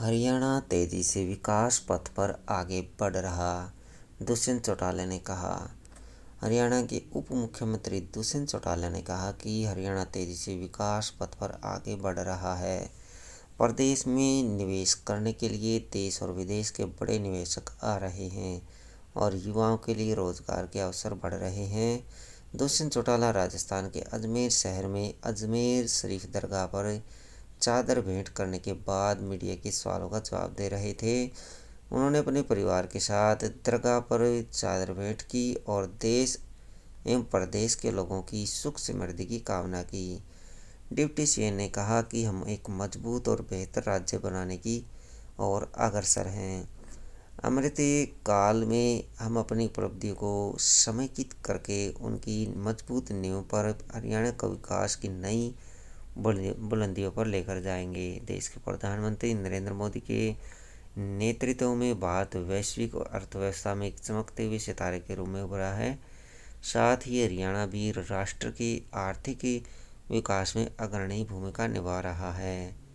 हरियाणा तेजी से विकास पथ पर आगे बढ़ रहा दुष्यंत चौटाला ने कहा हरियाणा के उप मुख्यमंत्री दुष्यंत चौटाला ने कहा कि हरियाणा तेजी से विकास पथ पर आगे बढ़ रहा है प्रदेश में निवेश करने के लिए देश और विदेश के बड़े निवेशक आ रहे हैं और युवाओं के लिए रोजगार के अवसर बढ़ रहे हैं दुष्यंत चौटाला राजस्थान के अजमेर शहर में अजमेर शरीफ दरगाह पर चादर भेंट करने के बाद मीडिया के सवालों का जवाब दे रहे थे उन्होंने अपने परिवार के साथ दरगाह पर चादर भेंट की और देश एवं प्रदेश के लोगों की सुख समृद्धि की कामना की डिप्टी सी ने कहा कि हम एक मजबूत और बेहतर राज्य बनाने की और अग्रसर हैं अमृत काल में हम अपनी उपलब्धियों को समेकित करके उनकी मजबूत नींव पर हरियाणा का विकास की नई बुलंदियों पर लेकर जाएंगे देश के प्रधानमंत्री नरेंद्र मोदी के नेतृत्व में भारत वैश्विक अर्थव्यवस्था में एक चमकते हुए सितारे के रूप में उभरा है साथ ही हरियाणा भी राष्ट्र के आर्थिक विकास में अग्रणी भूमिका निभा रहा है